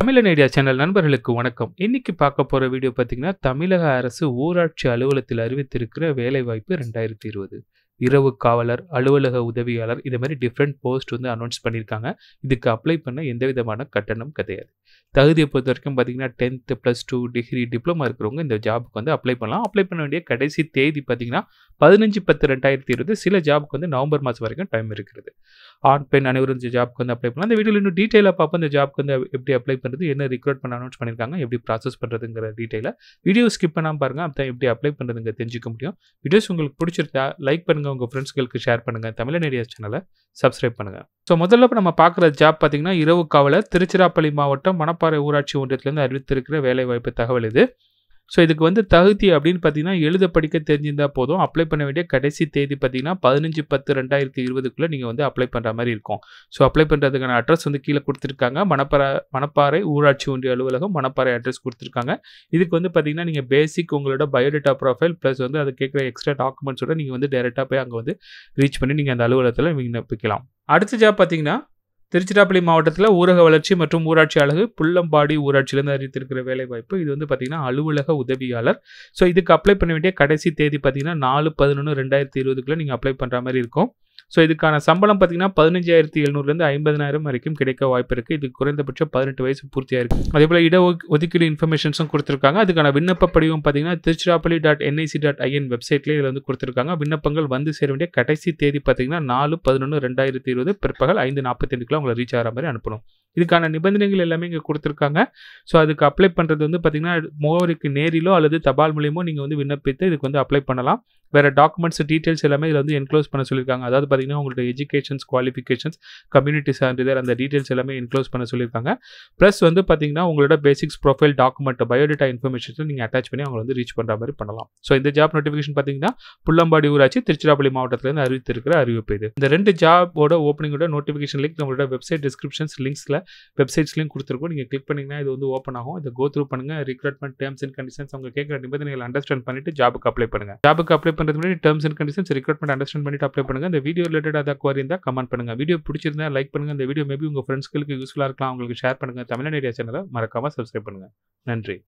தமிழன் idea channel நண்பர்களுக்கு வணக்கம் இன்னைக்கு பார்க்க போகிற வீடியோ பார்த்தீங்கன்னா தமிழக அரசு ஊராட்சி அலுவலகத்தில் அறிவித்திருக்கிற வேலைவாய்ப்பு ரெண்டாயிரத்தி இருபது இரவு காவலர் அலுவலக உதவியாளர் இது மாதிரி டிஃப்ரெண்ட் போஸ்ட் வந்து அனௌன்ஸ் பண்ணியிருக்காங்க இதுக்கு அப்ளை பண்ண எந்த விதமான கட்டணம் கிடையாது தகுதியை பொறுத்த வரைக்கும் பார்த்தீங்கன்னா tenth plus two degree diploma இருக்கிறவங்க இந்த ஜாபுக்கு வந்து அப்ளை பண்ணலாம் அப்ளை பண்ண வேண்டிய கடைசி தேதி பார்த்தீங்கன்னா பதினஞ்சு பத்து ரெண்டாயிரத்தி இருபது சில ஜாபுக்கு வந்து நவம்பர் மாதம் வரைக்கும் டைம் இருக்கிறது ஆண் பெண் அனைவரும் இந்த ஜாப்க்கு வந்து அப்ளை பண்ணலாம் அந்த வீடியோ இன்னும் டீட்டெயிலாக பார்ப்போம் இந்த ஜாப்க்கு வந்து எப்படி அப்ளை பண்ணுறது என்ன ரிக்ரூட் பண்ண அனௌன்ஸ் பண்ணியிருக்காங்க எப்படி ப்ராசஸ் பண்ணுறதுங்கிற டீட்டெயிலாக வீடியோ ஸ்கிப் பண்ணாமல் பாருங்கள் அப்போ எப்படி அப்ளை பண்ணுறதுங்க தெரிஞ்சிக்க முடியும் வீடியோஸ் உங்களுக்கு பிடிச்சிருந்தா லைக் பண்ணுங்கள் உங்கள் ஃப்ரெண்ட்ஸ்களுக்கு ஷேர் பண்ணுங்கள் தமிழன் ஐடியாஸ் சேனலை சப்ஸ்கிரைப் பண்ணுங்கள் ஸோ முதல்ல இப்போ நம்ம பார்க்குற ஜாப் பார்த்தீங்கன்னா இரவு காவலர் திருச்சிராப்பள்ளி மாவட்டம் மணப்பாறை ஊராட்சி ஒன்றியத்திலேருந்து அறிவித்திருக்கிற வேலைவாய்ப்பு தகவல் இது ஸோ இதுக்கு வந்து தகுதி அப்படின்னு பார்த்தீங்கன்னா எழுத படிக்க தெரிஞ்சிருந்தால் போதும் அப்ளை பண்ண வேண்டிய கடைசி தேதி பார்த்தீங்கன்னா பதினஞ்சு பத்து ரெண்டாயிரத்தி இருபதுக்குள்ளே நீங்கள் வந்து அப்ளை பண்ணுற மாதிரி இருக்கும் ஸோ அப்ளை பண்ணுறதுக்கான அட்ரஸ் வந்து கீழே கொடுத்துருக்காங்க மணப்பாறை மணப்பாறை ஊராட்சி ஒன்றிய அலுவலகம் மணப்பாறை அட்ரஸ் கொடுத்துருக்காங்க இதுக்கு வந்து பார்த்தீங்கன்னா நீங்கள் பேசிக் உங்களோட பயோடேட்டா ப்ரொஃபைல் ப்ளஸ் வந்து அது கேட்குற எக்ஸ்ட்ரா டாக்குமெண்ட்ஸோட நீங்கள் வந்து டேரெக்டாக போய் அங்கே வந்து ரீச் பண்ணி நீங்கள் அந்த அலுவலகத்தில் விண்ணப்பிக்கலாம் அடுத்த ஜாப் பார்த்தீங்கன்னா திருச்சிராப்பள்ளி மாவட்டத்தில் ஊரக வளர்ச்சி மற்றும் ஊராட்சி அழகு புள்ளம்பாடி ஊராட்சியிலேருந்து அறிவித்திருக்கிற வேலைவாய்ப்பு இது வந்து பார்த்திங்கன்னா அலுவலக உதவியாளர் ஸோ இதுக்கு அப்ளை பண்ண வேண்டிய கடைசி தேதி பார்த்திங்கன்னா நாலு பதினொன்று ரெண்டாயிரத்தி இருபதுக்குள்ளே நீங்கள் அப்ளை பண்ணுற மாதிரி இருக்கும் ஸோ இதுக்கான சம்பளம் பார்த்தீங்கன்னா பதினஞ்சாயிரத்தி எழுநூறுலேருந்து ஐம்பதனாயிரம் வரைக்கும் கிடைக்க வாய்ப்பு இருக்குது இது குறைந்தபட்சம் பதினெட்டு வயசு பூர்த்தியாக இருக்குது அதே போல் இட ஒதுக்கீடு இன்ஃபர்மேஷன்ஸும் கொடுத்துருக்காங்க அதுக்கான விண்ணப்ப படிவம் பார்த்தீங்கன்னா Tiruchirappalli dot NIC dot IN வெப்சைட்லேயே இதில் வந்து கொடுத்துருக்காங்க விண்ணப்பங்கள் வந்து சேர வேண்டிய கடைசி தேதி பார்த்தீங்கன்னா நாலு பதினொன்று ரெண்டாயிரத்தி இருபது பிற்பகல் ஐந்து நாற்பத்தைந்துக்குள்ள உங்களை ரீச் ஆகிற மாதிரி அனுப்பணும் இதுக்கான நிபந்தனைகள் எல்லாமே இங்கே கொடுத்துருக்காங்க ஸோ அதுக்கு அப்ளை பண்ணுறது வந்து பார்த்தீங்கன்னா முகவரிக்கு நேரிலோ அல்லது தபால் மூலியமோ நீங்கள் வந்து விண்ணப்பித்து இதுக்கு வந்து அப்ளை பண்ணலாம் வேறு டாக்குமெண்ட்ஸ் டீட்டெயில்ஸ் எல்லாமே இதில் வந்து என்க்ளோஸ் பண்ண சொல்லியிருக்காங்க அதாவது பார்த்திங்கன்னா உங்களோட எஜுகேஷன்ஸ் குவாலிஃபிகேஷன்ஸ் கம்யூனிட்டி சான்றிதழ் அந்த டீட்டெயில்ஸ் எல்லாமே என்க்ளோஸ் பண்ண சொல்லியிருக்காங்க ப்ளஸ் வந்து பார்த்திங்கன்னா உங்களோட பேசிக்ஸ் ப்ரொஃபைல் டாக்குமெண்ட் பயோடேட்டா இன்ஃபர்மேஷன்ஸை நீங்கள் அட்டாச் பண்ணி அவங்களை வந்து ரீச் பண்ணுற மாதிரி பண்ணலாம் ஸோ இந்த ஜாப் நோட்டிஃபிகேஷன் பார்த்திங்கன்னா புள்ளம்பாடி ஊராட்சி திருச்சிராப்பள்ளி மாவட்டத்திலேருந்து அறிவித்திருக்கிற அறிவிப்பு இது இந்த ரெண்டு ஜாபோட ஓப்பனிங்கோட நோட்டிஃபிகேஷன் லிங்க் உங்களோட வெப்சைட் டிஸ்கிரிப்ஷன்ஸ் லிங்க்ஸில் வெப்சைட்ஸ்லையும் கொடுத்துருக்கோம் நீங்கள் கிளிக் பண்ணிங்கன்னா இது வந்து ஓப்பன் ஆகும் இதை கோ த்ரூ பண்ணுங்கள் ரிக்ரூட்மெண்ட் டேர்ம்ஸ் அண்ட் கண்டிஷன்ஸ் அவங்க கேட்குற நிபந்தனைகள் அண்டர்ஸ்டாண்ட் பண்ணிட்டு ஜாபுக்கு அப்ளை பண்ணுங்கள் ஜாபுக்கு அப்ளை பண்ணுறது முன்னாடி terms and conditions recruitment understand பண்ணிட்டு அப்ளை பண்ணுங்கள் இந்த வீடியோ ரிலேட்டட் அதை குவாரி இருந்தால் கமெண்ட் பண்ணுங்கள் வீடியோ பிடிச்சிருந்தா லைக் பண்ணுங்கள் இந்த வீடியோ மேபி உங்கள் ஃப்ரெண்ட்ஸ்களுக்கு யூஸ்ஃபுல்லாக இருக்கலாம் அவங்களுக்கு ஷேர் பண்ணுங்கள் தமிழ்நாடு ஏரியா சேனலை மறக்காமல் சப்ஸ்கிரைப் பண்ணுங்கள் நன்றி